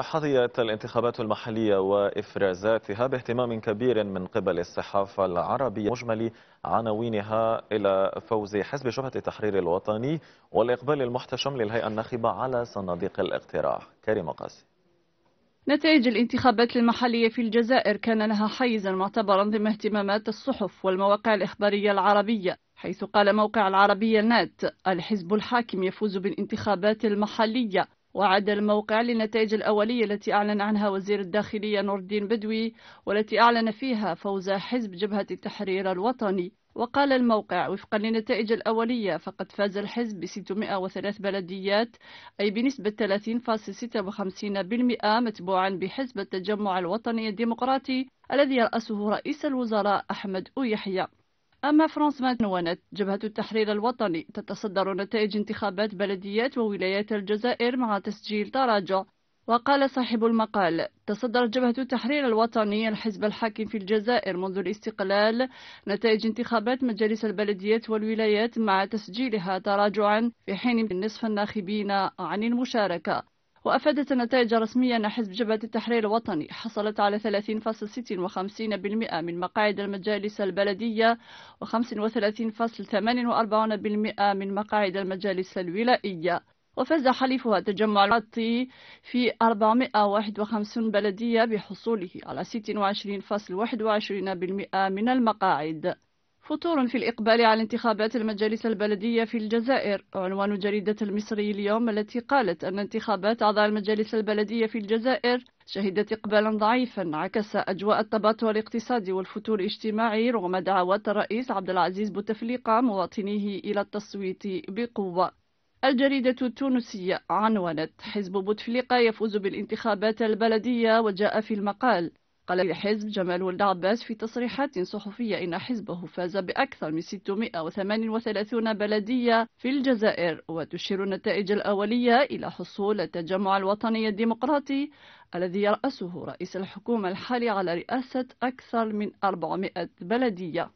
حظيت الانتخابات المحلية وإفرازاتها باهتمام كبير من قبل الصحافة العربية مجمل عناوينها إلى فوز حزب شبهة التحرير الوطني والإقبال المحتشم للهيئة الناخبة على صناديق الاقتراع كريم قاسي نتائج الانتخابات المحلية في الجزائر كان لها حيزا معتبرا ضمن اهتمامات الصحف والمواقع الإخبارية العربية حيث قال موقع العربية نات الحزب الحاكم يفوز بالانتخابات المحلية وعاد الموقع للنتائج الأولية التي أعلن عنها وزير الداخلية نور الدين بدوي والتي أعلن فيها فوز حزب جبهة التحرير الوطني وقال الموقع وفقا للنتائج الأولية فقد فاز الحزب ب 603 بلديات أي بنسبة 30.56% متبوعا بحزب التجمع الوطني الديمقراطي الذي يرأسه رئيس الوزراء أحمد أويحيى أما فرانس 21 جبهة التحرير الوطني تتصدر نتائج انتخابات بلديات وولايات الجزائر مع تسجيل تراجع وقال صاحب المقال تصدرت جبهة التحرير الوطني الحزب الحاكم في الجزائر منذ الاستقلال نتائج انتخابات مجالس البلديات والولايات مع تسجيلها تراجعا في حين نصف الناخبين عن المشاركة وأفادت النتائج رسميا أن حزب جبهة التحرير الوطني حصلت على 30.56% من مقاعد المجالس البلدية و35.48% من مقاعد المجالس الولائية وفاز حليفها تجمع العطي في 451 بلدية بحصوله على 26.21% من المقاعد فطور في الإقبال على انتخابات المجالس البلدية في الجزائر عنوان جريدة المصري اليوم التي قالت أن انتخابات أعضاء المجالس البلدية في الجزائر شهدت إقبالا ضعيفا عكس أجواء التباطؤ الاقتصادي والفتور الاجتماعي رغم دعوات الرئيس عبد العزيز بوتفليقة مواطنيه إلى التصويت بقوة الجريدة التونسية عنونت حزب بوتفليقة يفوز بالانتخابات البلدية وجاء في المقال قال الحزب جمال ولد عباس في تصريحات صحفية إن حزبه فاز بأكثر من 638 بلدية في الجزائر وتشير النتائج الأولية إلى حصول التجمع الوطني الديمقراطي الذي يرأسه رئيس الحكومة الحالي على رئاسة أكثر من 400 بلدية